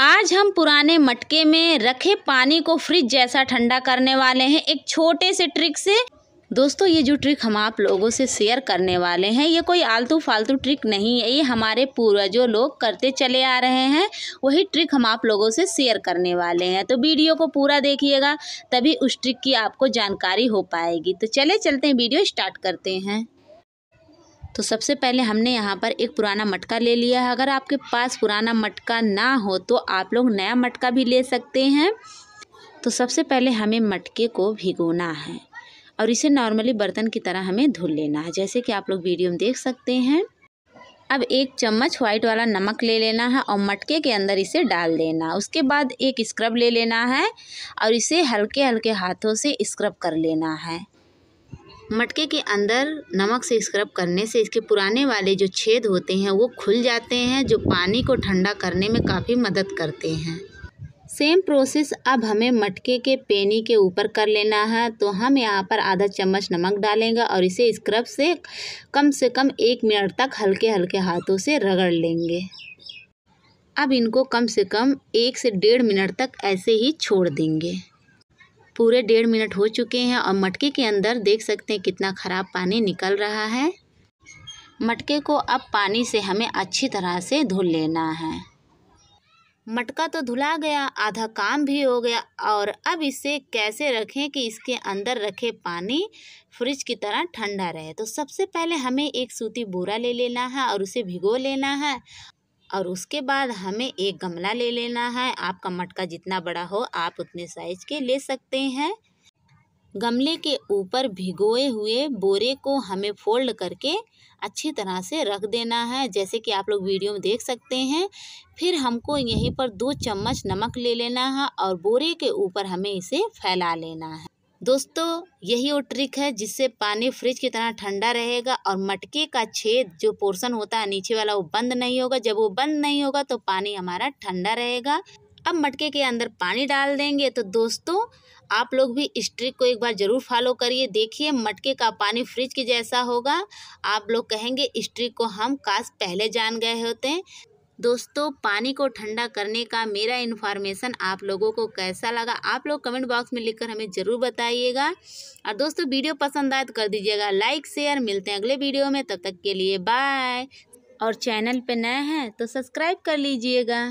आज हम पुराने मटके में रखे पानी को फ्रिज जैसा ठंडा करने वाले हैं एक छोटे से ट्रिक से दोस्तों ये जो ट्रिक हम आप लोगों से शेयर करने वाले हैं ये कोई आलतू फालतू ट्रिक नहीं है ये हमारे पूर्वजों लोग करते चले आ रहे हैं वही ट्रिक हम आप लोगों से शेयर करने वाले हैं तो वीडियो को पूरा देखिएगा तभी उस ट्रिक की आपको जानकारी हो पाएगी तो चले चलते हैं वीडियो स्टार्ट करते हैं तो सबसे पहले हमने यहाँ पर एक पुराना मटका ले लिया है अगर आपके पास पुराना मटका ना हो तो आप लोग नया मटका भी ले सकते हैं तो सबसे पहले हमें मटके को भिगोना है और इसे नॉर्मली बर्तन की तरह हमें धुल लेना है जैसे कि आप लोग वीडियो में देख सकते हैं अब एक चम्मच व्हाइट वाला नमक ले लेना है और मटके के अंदर इसे डाल देना उसके बाद एक स्क्रब ले लेना है और इसे हल्के हल्के हाथों से स्क्रब कर लेना है मटके के अंदर नमक से स्क्रब करने से इसके पुराने वाले जो छेद होते हैं वो खुल जाते हैं जो पानी को ठंडा करने में काफ़ी मदद करते हैं सेम प्रोसेस अब हमें मटके के पेनी के ऊपर कर लेना है तो हम यहाँ पर आधा चम्मच नमक डालेंगे और इसे स्क्रब से कम से कम एक मिनट तक हल्के हल्के हाथों से रगड़ लेंगे अब इनको कम से कम एक से डेढ़ मिनट तक ऐसे ही छोड़ देंगे पूरे डेढ़ मिनट हो चुके हैं और मटके के अंदर देख सकते हैं कितना ख़राब पानी निकल रहा है मटके को अब पानी से हमें अच्छी तरह से धुल लेना है मटका तो धुला गया आधा काम भी हो गया और अब इसे कैसे रखें कि इसके अंदर रखे पानी फ्रिज की तरह ठंडा रहे तो सबसे पहले हमें एक सूती बोरा ले लेना है और उसे भिगो लेना है और उसके बाद हमें एक गमला ले लेना है आपका मटका जितना बड़ा हो आप उतने साइज के ले सकते हैं गमले के ऊपर भिगोए हुए बोरे को हमें फोल्ड करके अच्छी तरह से रख देना है जैसे कि आप लोग वीडियो में देख सकते हैं फिर हमको यहीं पर दो चम्मच नमक ले लेना है और बोरे के ऊपर हमें इसे फैला लेना है दोस्तों यही वो ट्रिक है जिससे पानी फ्रिज की तरह ठंडा रहेगा और मटके का छेद जो पोर्शन होता है नीचे वाला वो बंद नहीं होगा जब वो बंद नहीं होगा तो पानी हमारा ठंडा रहेगा अब मटके के अंदर पानी डाल देंगे तो दोस्तों आप लोग भी इस ट्रिक को एक बार ज़रूर फॉलो करिए देखिए मटके का पानी फ्रिज के जैसा होगा आप लोग कहेंगे इस ट्रिक को हम काश पहले जान गए होते दोस्तों पानी को ठंडा करने का मेरा इन्फॉर्मेशन आप लोगों को कैसा लगा आप लोग कमेंट बॉक्स में लिखकर हमें ज़रूर बताइएगा और दोस्तों वीडियो पसंद आए तो कर दीजिएगा लाइक शेयर मिलते हैं अगले वीडियो में तब तक के लिए बाय और चैनल पर नए हैं तो सब्सक्राइब कर लीजिएगा